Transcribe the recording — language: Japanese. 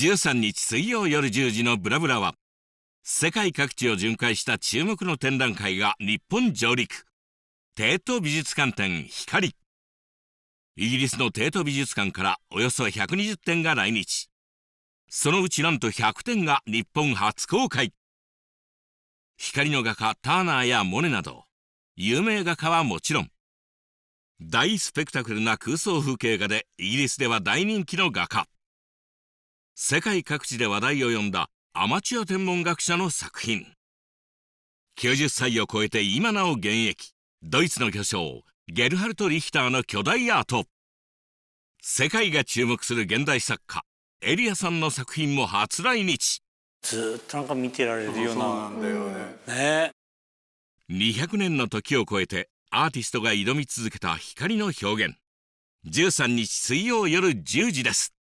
13日水曜夜10時の「ブラブラは」は世界各地を巡回した注目の展覧会が日本上陸帝都美術館展光イギリスの帝都美術館からおよそ120点が来日そのうちなんと100点が日本初公開光の画家ターナーやモネなど有名画家はもちろん大スペクタクルな空想風景画でイギリスでは大人気の画家世界各地で話題を呼んだアマチュア天文学者の作品90歳を超えて今なお現役ドイツの巨匠ゲルハルト・リヒターの巨大アート世界が注目する現代作家エリアさんの作品も初来日ずっとなんか見てられるようなんだよねね200年の時を超えてアーティストが挑み続けた光の表現13日水曜夜10時です